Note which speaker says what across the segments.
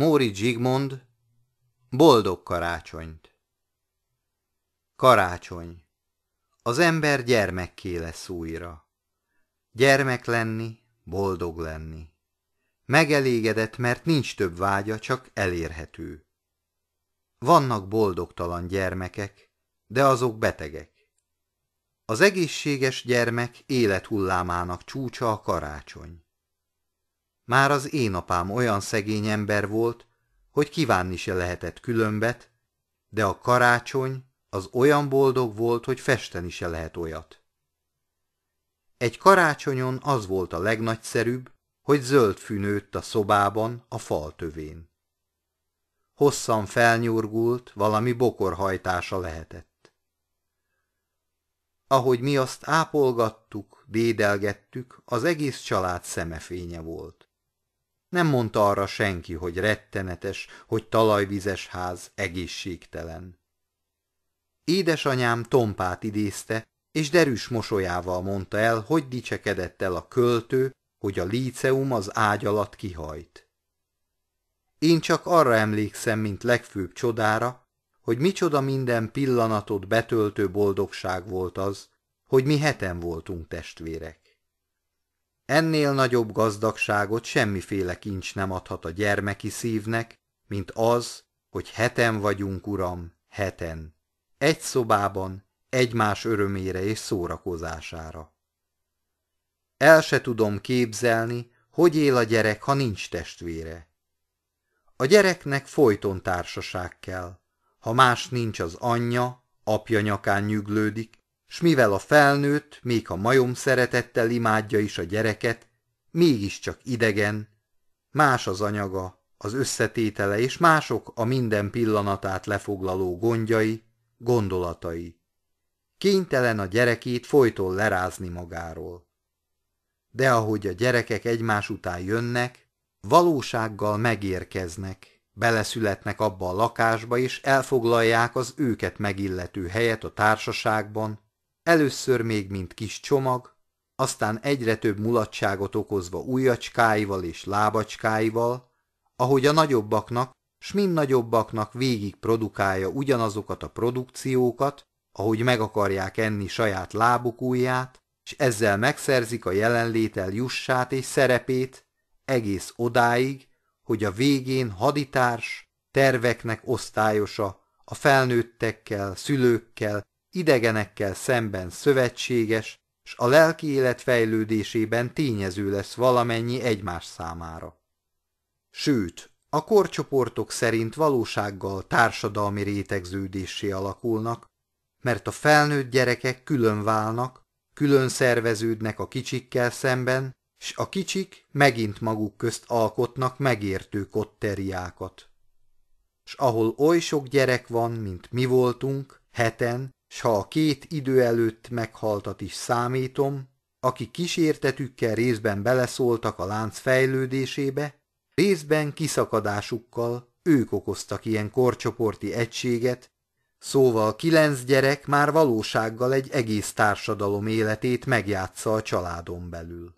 Speaker 1: Móri Zsigmond, Boldog karácsonyt Karácsony Az ember gyermekké lesz újra. Gyermek lenni, boldog lenni. Megelégedett, mert nincs több vágya, csak elérhető. Vannak boldogtalan gyermekek, de azok betegek. Az egészséges gyermek élethullámának csúcsa a karácsony. Már az én apám olyan szegény ember volt, hogy kívánni se lehetett különbet, de a karácsony az olyan boldog volt, hogy festeni se lehet olyat. Egy karácsonyon az volt a legnagyszerűbb, hogy zöld fűnőtt a szobában a fal tövén. Hosszan felnyurgult, valami bokorhajtása lehetett. Ahogy mi azt ápolgattuk, dédelgettük, az egész család szemefénye volt. Nem mondta arra senki, hogy rettenetes, hogy talajvizes ház egészségtelen. Édesanyám Tompát idézte, és derűs mosolyával mondta el, hogy dicsekedett el a költő, hogy a líceum az ágy alatt kihajt. Én csak arra emlékszem, mint legfőbb csodára, hogy micsoda minden pillanatot betöltő boldogság volt az, hogy mi heten voltunk testvérek. Ennél nagyobb gazdagságot semmiféle kincs nem adhat a gyermeki szívnek, mint az, hogy heten vagyunk, uram, heten. Egy szobában, egymás örömére és szórakozására. El se tudom képzelni, hogy él a gyerek, ha nincs testvére. A gyereknek folyton társaság kell. Ha más nincs az anyja, apja nyakán nyüglődik, s mivel a felnőtt, még a majom szeretettel imádja is a gyereket, mégiscsak idegen, más az anyaga, az összetétele és mások a minden pillanatát lefoglaló gondjai, gondolatai. Kénytelen a gyerekét folyton lerázni magáról. De ahogy a gyerekek egymás után jönnek, valósággal megérkeznek, beleszületnek abba a lakásba és elfoglalják az őket megillető helyet a társaságban, először még mint kis csomag, aztán egyre több mulatságot okozva ujjacskáival és lábacskáival, ahogy a nagyobbaknak, s mind nagyobbaknak végig produkálja ugyanazokat a produkciókat, ahogy meg akarják enni saját lábuk ujját, s ezzel megszerzik a jelenlétel jussát és szerepét, egész odáig, hogy a végén haditárs, terveknek osztályosa, a felnőttekkel, szülőkkel idegenekkel szemben szövetséges, s a lelki élet fejlődésében tényező lesz valamennyi egymás számára. Sőt, a korcsoportok szerint valósággal társadalmi rétegződésé alakulnak, mert a felnőtt gyerekek külön válnak, külön szerveződnek a kicsikkel szemben, s a kicsik megint maguk közt alkotnak megértő kotteriákat. S ahol oly sok gyerek van, mint mi voltunk, heten, s ha a két idő előtt meghaltat is számítom, aki kísértetükkel részben beleszóltak a lánc fejlődésébe, részben kiszakadásukkal ők okoztak ilyen korcsoporti egységet, szóval kilenc gyerek már valósággal egy egész társadalom életét megjátsza a családon belül.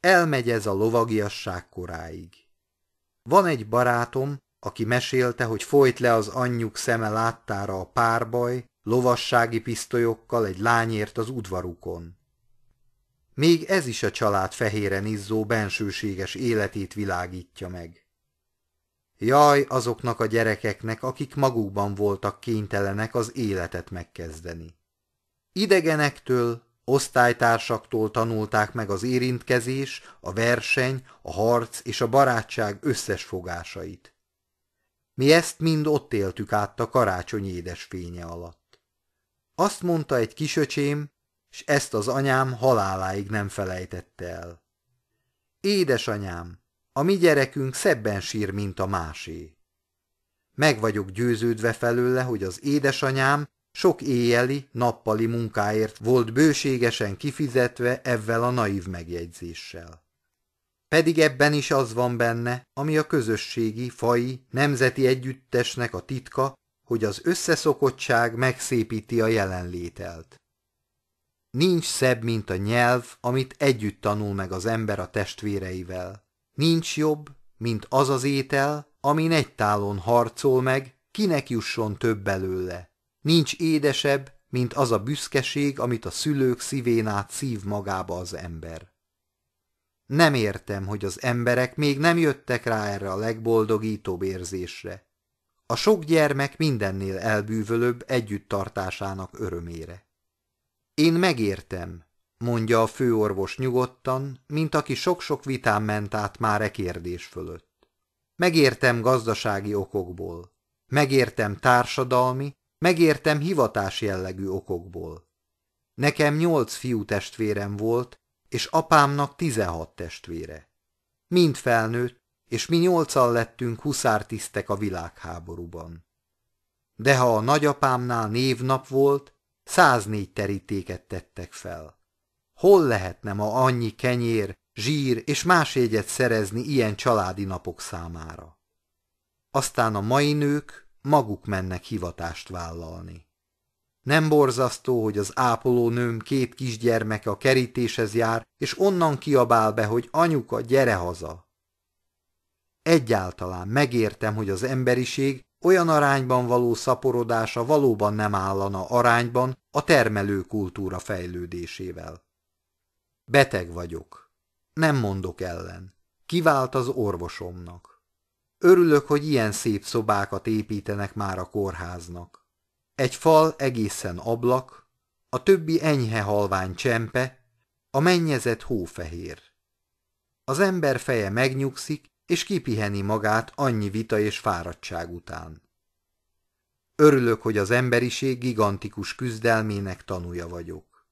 Speaker 1: Elmegy ez a lovagiasság koráig. Van egy barátom, aki mesélte, hogy folyt le az anyjuk szeme láttára a párbaj, lovassági pisztolyokkal egy lányért az udvarukon. Még ez is a család fehéren izzó bensőséges életét világítja meg. Jaj azoknak a gyerekeknek, akik magukban voltak kénytelenek az életet megkezdeni. Idegenektől, osztálytársaktól tanulták meg az érintkezés, a verseny, a harc és a barátság összes fogásait. Mi ezt mind ott éltük át a karácsony édesfénye alatt. Azt mondta egy kisöcsém, s ezt az anyám haláláig nem felejtette el. Édesanyám, a mi gyerekünk szebben sír, mint a másé. Meg vagyok győződve felőle, hogy az édesanyám sok éjeli, nappali munkáért volt bőségesen kifizetve ezzel a naív megjegyzéssel. Pedig ebben is az van benne, ami a közösségi, fai, nemzeti együttesnek a titka, hogy az összeszokottság megszépíti a jelenlételt. Nincs szebb, mint a nyelv, amit együtt tanul meg az ember a testvéreivel. Nincs jobb, mint az az étel, amin egy tálon harcol meg, kinek jusson több belőle. Nincs édesebb, mint az a büszkeség, amit a szülők szívén át szív magába az ember. Nem értem, hogy az emberek még nem jöttek rá erre a legboldogítóbb érzésre a sok gyermek mindennél elbűvölőbb együtttartásának örömére. Én megértem, mondja a főorvos nyugodtan, mint aki sok-sok vitán ment át már e kérdés fölött. Megértem gazdasági okokból, megértem társadalmi, megértem hivatás jellegű okokból. Nekem nyolc fiú testvérem volt, és apámnak tizenhat testvére. Mind felnőtt, és mi nyolcan lettünk huszártisztek a világháborúban. De ha a nagyapámnál névnap volt, száznégy terítéket tettek fel. Hol lehetne ma annyi kenyér, zsír és más égyet szerezni ilyen családi napok számára? Aztán a mai nők maguk mennek hivatást vállalni. Nem borzasztó, hogy az ápolónőm két kisgyermeke a kerítéshez jár, és onnan kiabál be, hogy anyuka, gyere haza! Egyáltalán megértem, hogy az emberiség olyan arányban való szaporodása valóban nem állana arányban a termelő kultúra fejlődésével. Beteg vagyok. Nem mondok ellen. Kivált az orvosomnak. Örülök, hogy ilyen szép szobákat építenek már a kórháznak. Egy fal egészen ablak, a többi enyhe halvány csempe, a mennyezet hófehér. Az ember feje megnyugszik, és kipiheni magát annyi vita és fáradtság után. Örülök, hogy az emberiség gigantikus küzdelmének tanúja vagyok.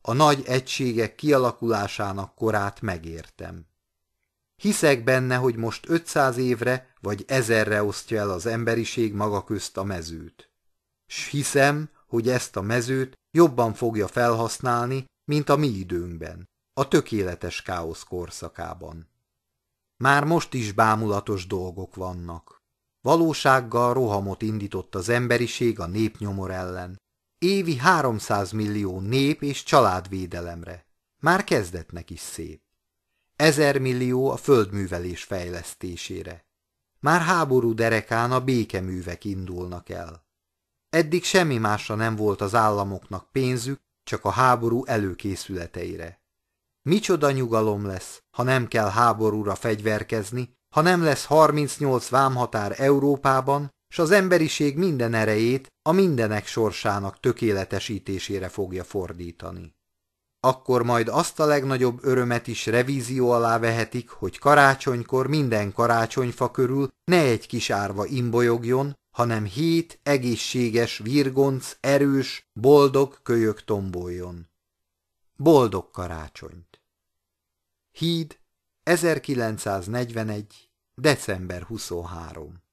Speaker 1: A nagy egységek kialakulásának korát megértem. Hiszek benne, hogy most 500 évre vagy ezerre osztja el az emberiség maga közt a mezőt. S hiszem, hogy ezt a mezőt jobban fogja felhasználni, mint a mi időnkben, a tökéletes káosz korszakában. Már most is bámulatos dolgok vannak. Valósággal rohamot indított az emberiség a népnyomor ellen. Évi 300 millió nép és családvédelemre. Már kezdetnek is szép. Ezer millió a földművelés fejlesztésére. Már háború derekán a békeművek indulnak el. Eddig semmi másra nem volt az államoknak pénzük, csak a háború előkészületeire. Micsoda nyugalom lesz, ha nem kell háborúra fegyverkezni, ha nem lesz 38 vámhatár Európában, s az emberiség minden erejét a mindenek sorsának tökéletesítésére fogja fordítani. Akkor majd azt a legnagyobb örömet is revízió alá vehetik, hogy karácsonykor minden karácsonyfa körül ne egy kis árva imbolyogjon, hanem hét egészséges, virgonc, erős, boldog kölyök tomboljon. Boldog karácsonyt! Híd 1941. december 23